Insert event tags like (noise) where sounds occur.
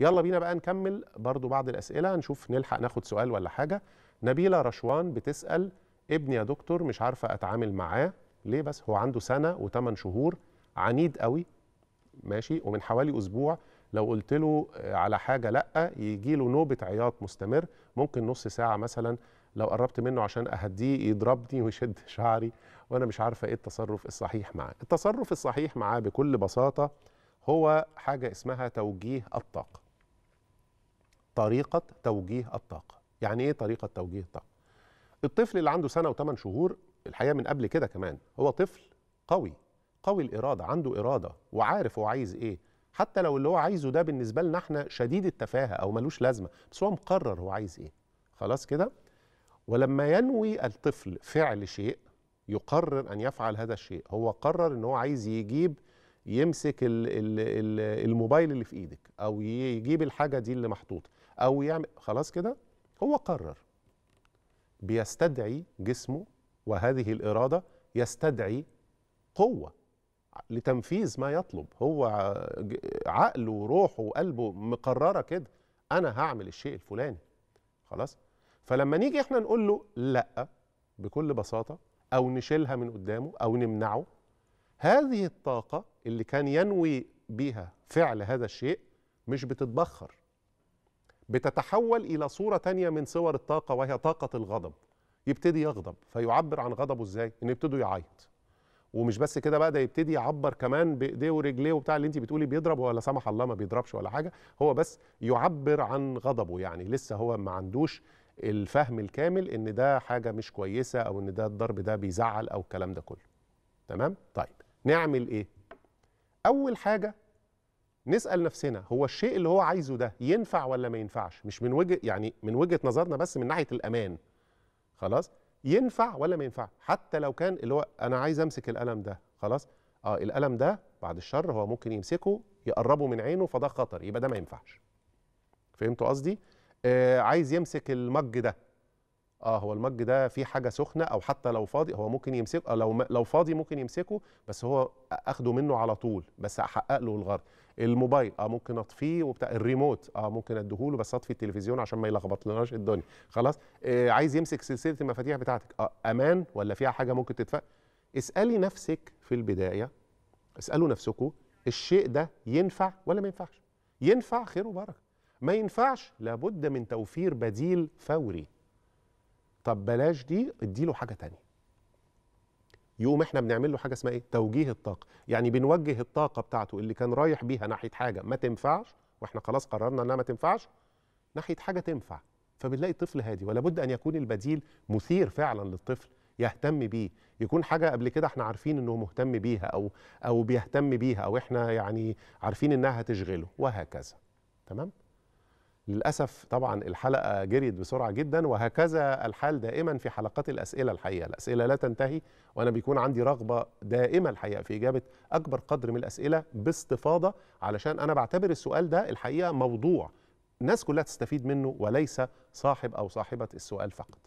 يلا بينا بقى نكمل برضو بعض الأسئلة نشوف نلحق ناخد سؤال ولا حاجة نبيلة رشوان بتسأل ابني يا دكتور مش عارفة أتعامل معاه ليه بس هو عنده سنة وثمان شهور عنيد قوي ماشي ومن حوالي أسبوع لو قلت له آه، على حاجة لأ يجي له نوبة عياط مستمر ممكن نص ساعة مثلا لو قربت منه عشان أهديه يضربني (laughs) ويشد شعري وأنا مش عارفة إيه التصرف الصحيح معاه التصرف الصحيح معاه بكل بساطة هو حاجة اسمها توجيه الطاقة طريقة توجيه الطاقة يعني إيه طريقة توجيه الطاقة؟ الطفل اللي عنده سنة وثمان شهور الحقيقة من قبل كده كمان هو طفل قوي قوي الإرادة عنده إرادة وعارف هو عايز إيه حتى لو اللي هو عايزه ده بالنسبة لنا احنا شديد التفاهة أو ملوش لازمة بس هو مقرر هو عايز إيه خلاص كده ولما ينوي الطفل فعل شيء يقرر أن يفعل هذا الشيء هو قرر أنه عايز يجيب يمسك الموبايل اللي في ايدك او يجيب الحاجه دي اللي محطوطه او يعمل خلاص كده هو قرر بيستدعي جسمه وهذه الاراده يستدعي قوه لتنفيذ ما يطلب هو عقله وروحه وقلبه مقرره كده انا هعمل الشيء الفلاني خلاص فلما نيجي احنا نقول له لا بكل بساطه او نشيلها من قدامه او نمنعه هذه الطاقه اللي كان ينوي بيها فعل هذا الشيء مش بتتبخر بتتحول إلى صورة تانية من صور الطاقة وهي طاقة الغضب يبتدي يغضب فيعبر عن غضبه إزاي؟ إنه يبتدوا يعيط ومش بس كده بقى ده يبتدي يعبر كمان بايديه ورجليه وبتاع اللي انت بتقولي بيضرب ولا سمح الله ما بيضربش ولا حاجه هو بس يعبر عن غضبه يعني لسه هو ما عندوش الفهم الكامل ان ده حاجه مش كويسه او ان ده الضرب ده بيزعل او الكلام ده كله تمام طيب نعمل ايه اول حاجه نسال نفسنا هو الشيء اللي هو عايزه ده ينفع ولا ما ينفعش مش من وجهه يعني من وجهه نظرنا بس من ناحيه الامان خلاص ينفع ولا ما ينفع حتى لو كان اللي هو انا عايز امسك القلم ده خلاص اه القلم ده بعد الشر هو ممكن يمسكه يقربه من عينه فده خطر يبقى ده ما ينفعش فهمتوا قصدي آه عايز يمسك المج ده اه هو المج ده فيه حاجه سخنه او حتى لو فاضي هو ممكن يمسكه آه، لو لو فاضي ممكن يمسكه بس هو اخده منه على طول بس احقق له الغرض الموبايل اه ممكن اطفيه وبتاع الريموت اه ممكن اديهوله بس اطفي التلفزيون عشان ما يلخبطلناش الدنيا خلاص آه عايز يمسك سلسله المفاتيح بتاعتك آه امان ولا فيها حاجه ممكن تتفق اسالي نفسك في البدايه اسالوا نفسكم الشيء ده ينفع ولا ما ينفعش ينفع خير وبركه ما ينفعش لابد من توفير بديل فوري طب بلاش دي اديله حاجه تانية يقوم احنا بنعمل له حاجه اسمها ايه توجيه الطاقه يعني بنوجه الطاقه بتاعته اللي كان رايح بيها ناحيه حاجه ما تنفعش واحنا خلاص قررنا انها ما تنفعش ناحيه حاجه تنفع فبنلاقي الطفل هادي ولا بد ان يكون البديل مثير فعلا للطفل يهتم بيه يكون حاجه قبل كده احنا عارفين انه مهتم بيها او او بيهتم بيها او احنا يعني عارفين انها هتشغله وهكذا تمام للأسف طبعا الحلقة جريت بسرعة جدا وهكذا الحال دائما في حلقات الأسئلة الحقيقة الأسئلة لا تنتهي وأنا بيكون عندي رغبة دائمة الحقيقة في إجابة أكبر قدر من الأسئلة باستفاضة علشان أنا بعتبر السؤال ده الحقيقة موضوع الناس كلها تستفيد منه وليس صاحب أو صاحبة السؤال فقط